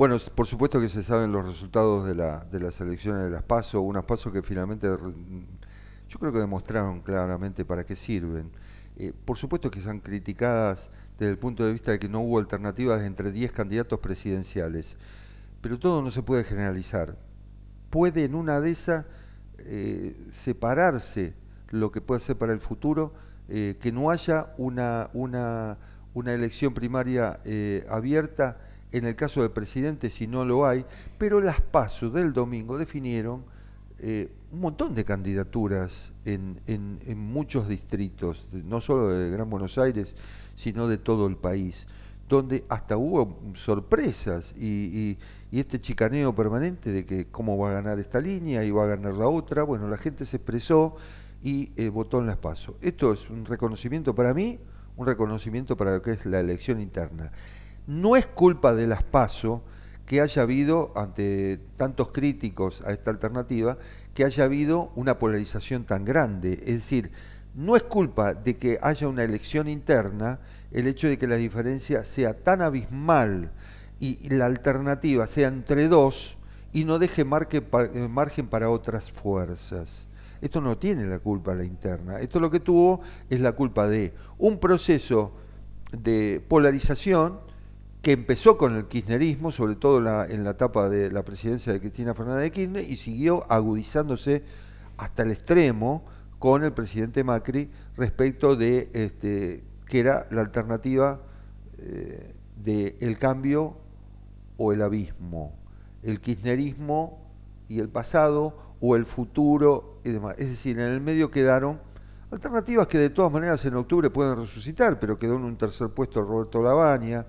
Bueno, por supuesto que se saben los resultados de, la, de las elecciones de las PASO, unas PASO que finalmente yo creo que demostraron claramente para qué sirven. Eh, por supuesto que son criticadas desde el punto de vista de que no hubo alternativas entre 10 candidatos presidenciales, pero todo no se puede generalizar. Puede en una de esas eh, separarse lo que puede ser para el futuro, eh, que no haya una, una, una elección primaria abierta en el caso de presidente si no lo hay, pero las pasos del domingo definieron eh, un montón de candidaturas en, muchos distritos, no solo de Gran Buenos Aires, sino de todo el país, donde hasta hubo sorpresas y, este chicaneo permanente de que cómo va a ganar esta línea y va a ganar la otra, bueno, la gente se expresó y eh, votó en las pasos. Esto es un reconocimiento para mí, un reconocimiento para lo que es la elección interna. No es culpa de las que haya habido, ante tantos críticos a esta alternativa, que haya habido una polarización tan grande. Es decir, no es culpa de que haya una elección interna el hecho de que la diferencia sea tan abismal y la alternativa sea entre dos y no deje eh, margen para otras fuerzas. Esto no tiene la culpa la interna, esto lo que tuvo es la culpa de un proceso de polarización que empezó con el kirchnerismo, sobre todo en la, etapa de la presidencia de Cristina Fernández de Kirchner, y siguió agudizándose hasta el extremo con el presidente Macri respecto de este, que era la alternativa eh, del cambio o el abismo, el kirchnerismo y el pasado o el futuro y demás. Es decir, en el medio quedaron alternativas que de todas maneras en octubre pueden resucitar, pero quedó en un tercer puesto Roberto Labaña,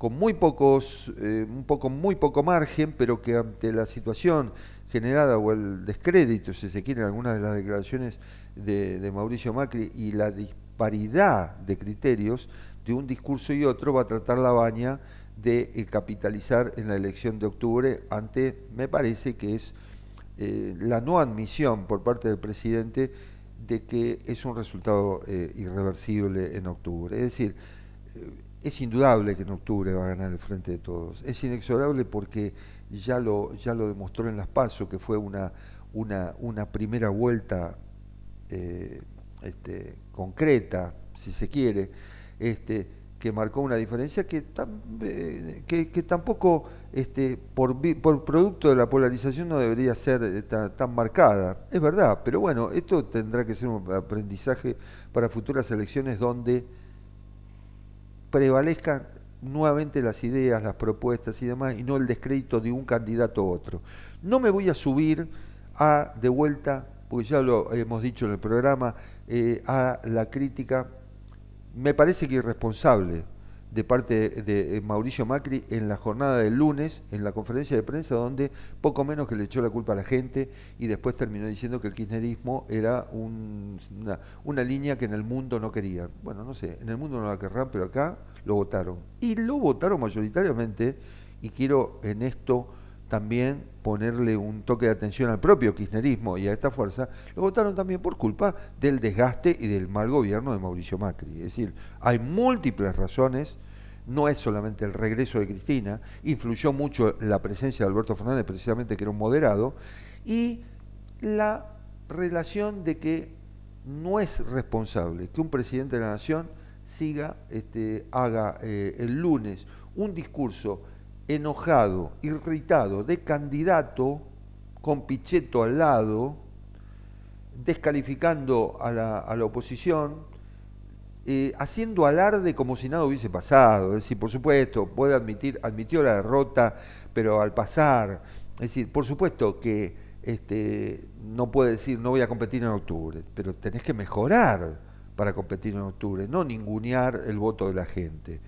con muy pocos, eh, un poco, muy poco margen, pero que ante la situación generada o el descrédito, si se quiere, en algunas de las declaraciones de, Mauricio Macri y la disparidad de criterios de un discurso y otro, va a tratar la baña de eh, capitalizar en la elección de octubre ante, me parece que es eh, la no admisión por parte del presidente de que es un resultado irreversible en octubre. Es decir, es indudable que en octubre va a ganar el Frente de Todos. Es inexorable porque ya lo, ya lo demostró en las PASO, que fue una, una, primera vuelta eh, este, concreta, si se quiere, este, que marcó una diferencia que, eh, tampoco, este, por, producto de la polarización, no debería ser eh, tan, tan marcada. Es verdad, pero bueno, esto tendrá que ser un aprendizaje para futuras elecciones donde prevalezcan nuevamente las ideas, las propuestas y demás, y no el descrédito de un candidato a otro. No me voy a subir a, de vuelta, porque ya lo hemos dicho en el programa, eh, a la crítica, me parece que irresponsable, de parte de eh, Mauricio Macri en la jornada del lunes, en la conferencia de prensa, donde poco menos que le echó la culpa a la gente y después terminó diciendo que el kirchnerismo era una, una, línea que en el mundo no querían. Bueno, no sé, en el mundo no la querrán, pero acá lo votaron. Y lo votaron mayoritariamente, y quiero en esto también ponerle un toque de atención al propio kirchnerismo y a esta fuerza, lo votaron también por culpa del desgaste y del mal gobierno de Mauricio Macri. Es decir, hay múltiples razones, no es solamente el regreso de Cristina, influyó mucho la presencia de Alberto Fernández, precisamente que era un moderado, y la relación de que no es responsable que un presidente de la nación siga, este, haga eh, el lunes un discurso enojado, irritado, de candidato, con Pichetto al lado, descalificando a la, oposición, eh, haciendo alarde como si nada hubiese pasado. Es decir, por supuesto, puede admitir, admitió la derrota, pero al pasar, es decir, por supuesto que este, no puede decir no voy a competir en octubre, pero tenés que mejorar para competir en octubre, no ningunear el voto de la gente.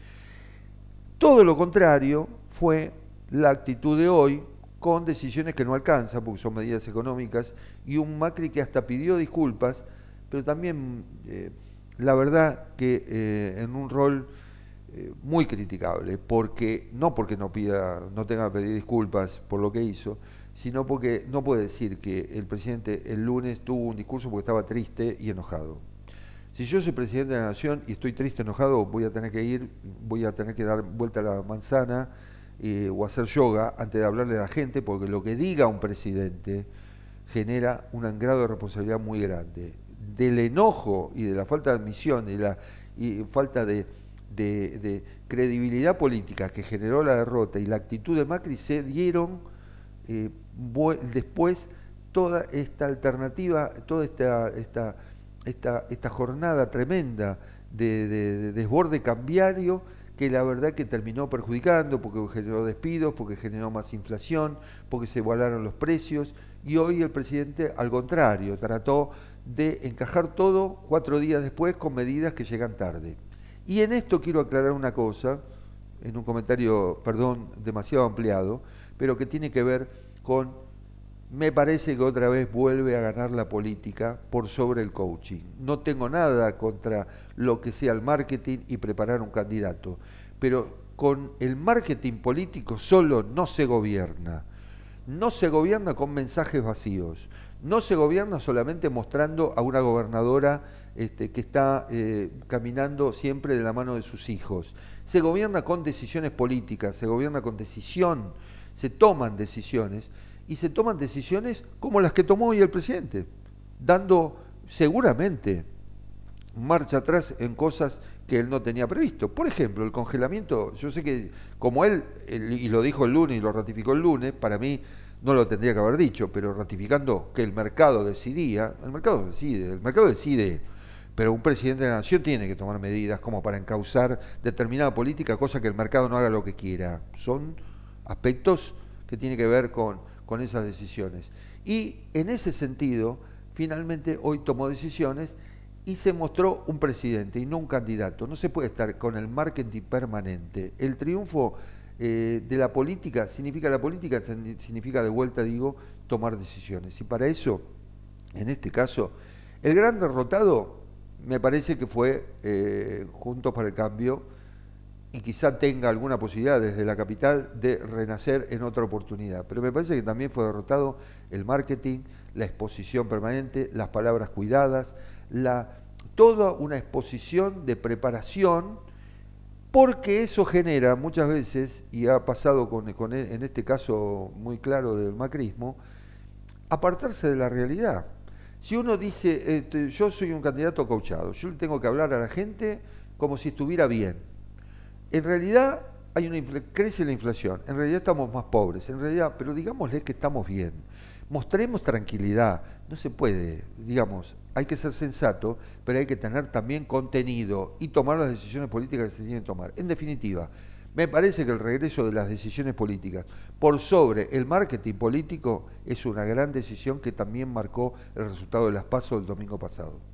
Todo lo contrario, fue la actitud de hoy con decisiones que no alcanza, porque son medidas económicas, y un Macri que hasta pidió disculpas, pero también eh, la verdad que eh, en un rol eh, muy criticable, porque no porque no pida, no tenga que pedir disculpas por lo que hizo, sino porque no puede decir que el presidente el lunes tuvo un discurso porque estaba triste y enojado. Si yo soy presidente de la nación y estoy triste, enojado, voy a tener que ir, voy a tener que dar vuelta a la manzana, o hacer yoga antes de hablarle a la gente, porque lo que diga un presidente genera un grado de responsabilidad muy grande. Del enojo y de la falta de admisión y la falta de, credibilidad política que generó la derrota y la actitud de Macri se dieron eh, después toda esta alternativa, toda esta, esta, esta, jornada tremenda de desborde cambiario que la verdad que terminó perjudicando porque generó despidos, porque generó más inflación, porque se igualaron los precios y hoy el presidente al contrario trató de encajar todo cuatro días después con medidas que llegan tarde. Y en esto quiero aclarar una cosa, en un comentario, perdón, demasiado ampliado, pero que tiene que ver con me parece que otra vez vuelve a ganar la política por sobre el coaching. No tengo nada contra lo que sea el marketing y preparar un candidato, pero con el marketing político solo no se gobierna. No se gobierna con mensajes vacíos, no se gobierna solamente mostrando a una gobernadora este, que está eh, caminando siempre de la mano de sus hijos. Se gobierna con decisiones políticas, se gobierna con decisión, se toman decisiones y se toman decisiones como las que tomó hoy el presidente, dando seguramente marcha atrás en cosas que él no tenía previsto. Por ejemplo, el congelamiento, yo sé que como él, y lo dijo el lunes y lo ratificó el lunes, para mí no lo tendría que haber dicho, pero ratificando que el mercado decidía, el mercado decide, el mercado decide, pero un presidente de la nación tiene que tomar medidas como para encauzar determinada política, cosa que el mercado no haga lo que quiera. Son aspectos que tienen que ver con con esas decisiones. Y en ese sentido, finalmente hoy tomó decisiones y se mostró un presidente y no un candidato. No se puede estar con el marketing permanente. El triunfo eh, de la política significa la política, significa de vuelta, digo, tomar decisiones. Y para eso, en este caso, el gran derrotado me parece que fue eh, Juntos para el Cambio y quizá tenga alguna posibilidad desde la capital de renacer en otra oportunidad. Pero me parece que también fue derrotado el marketing, la exposición permanente, las palabras cuidadas, la, toda una exposición de preparación, porque eso genera muchas veces, y ha pasado con, e, en este caso muy claro del macrismo, apartarse de la realidad. Si uno dice, este, yo soy un candidato cauchado, yo le tengo que hablar a la gente como si estuviera bien en realidad hay una crece la inflación, en realidad estamos más pobres, en realidad, pero digámosle que estamos bien. Mostremos tranquilidad, no se puede, digamos, hay que ser sensato, pero hay que tener también contenido y tomar las decisiones políticas que se tienen que tomar. En definitiva, me parece que el regreso de las decisiones políticas por sobre el marketing político es una gran decisión que también marcó el resultado de las pasos del domingo pasado.